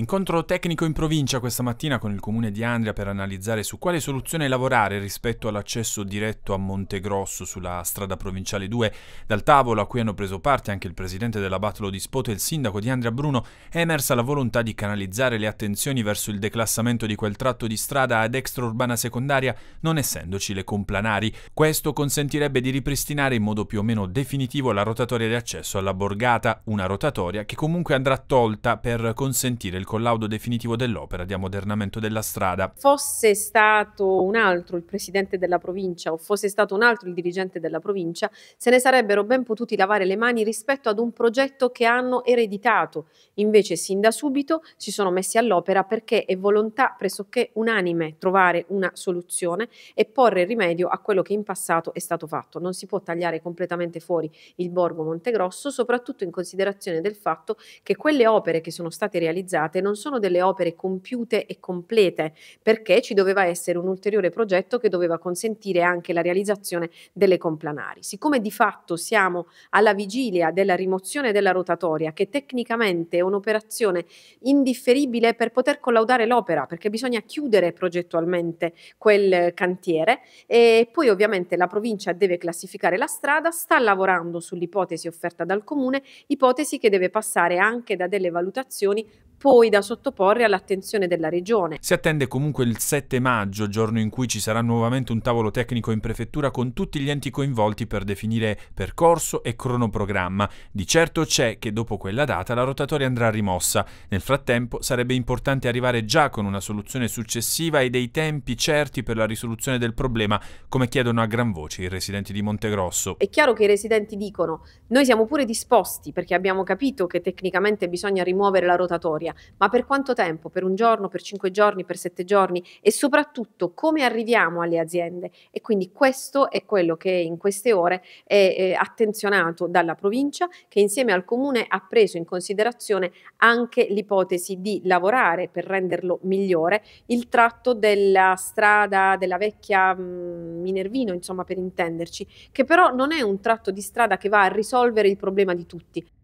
Incontro tecnico in provincia questa mattina con il comune di Andria per analizzare su quale soluzione lavorare rispetto all'accesso diretto a Montegrosso sulla strada provinciale 2. Dal tavolo a cui hanno preso parte anche il presidente della Batlo di Spoto e il sindaco di Andria Bruno è emersa la volontà di canalizzare le attenzioni verso il declassamento di quel tratto di strada ad extraurbana secondaria non essendoci le complanari. Questo consentirebbe di ripristinare in modo più o meno definitivo la rotatoria di accesso alla Borgata, una rotatoria che comunque andrà tolta per consentire il collaudo definitivo dell'opera di ammodernamento della strada. Fosse stato un altro il presidente della provincia o fosse stato un altro il dirigente della provincia, se ne sarebbero ben potuti lavare le mani rispetto ad un progetto che hanno ereditato. Invece sin da subito si sono messi all'opera perché è volontà pressoché unanime trovare una soluzione e porre rimedio a quello che in passato è stato fatto. Non si può tagliare completamente fuori il borgo Montegrosso, soprattutto in considerazione del fatto che quelle opere che sono state realizzate realizzate non sono delle opere compiute e complete, perché ci doveva essere un ulteriore progetto che doveva consentire anche la realizzazione delle complanari. Siccome di fatto siamo alla vigilia della rimozione della rotatoria, che tecnicamente è un'operazione indifferibile per poter collaudare l'opera, perché bisogna chiudere progettualmente quel cantiere, e poi ovviamente la provincia deve classificare la strada, sta lavorando sull'ipotesi offerta dal comune, ipotesi che deve passare anche da delle valutazioni poi da sottoporre all'attenzione della Regione. Si attende comunque il 7 maggio, giorno in cui ci sarà nuovamente un tavolo tecnico in prefettura con tutti gli enti coinvolti per definire percorso e cronoprogramma. Di certo c'è che dopo quella data la rotatoria andrà rimossa. Nel frattempo sarebbe importante arrivare già con una soluzione successiva e dei tempi certi per la risoluzione del problema, come chiedono a gran voce i residenti di Montegrosso. È chiaro che i residenti dicono noi siamo pure disposti perché abbiamo capito che tecnicamente bisogna rimuovere la rotatoria, storia, ma per quanto tempo? Per un giorno, per cinque giorni, per sette giorni e soprattutto come arriviamo alle aziende. E quindi questo è quello che in queste ore è eh, attenzionato dalla provincia che insieme al comune ha preso in considerazione anche l'ipotesi di lavorare per renderlo migliore il tratto della strada della vecchia mh, mm, Minervino, insomma per intenderci, che però non è un tratto di strada che va a risolvere il problema di tutti,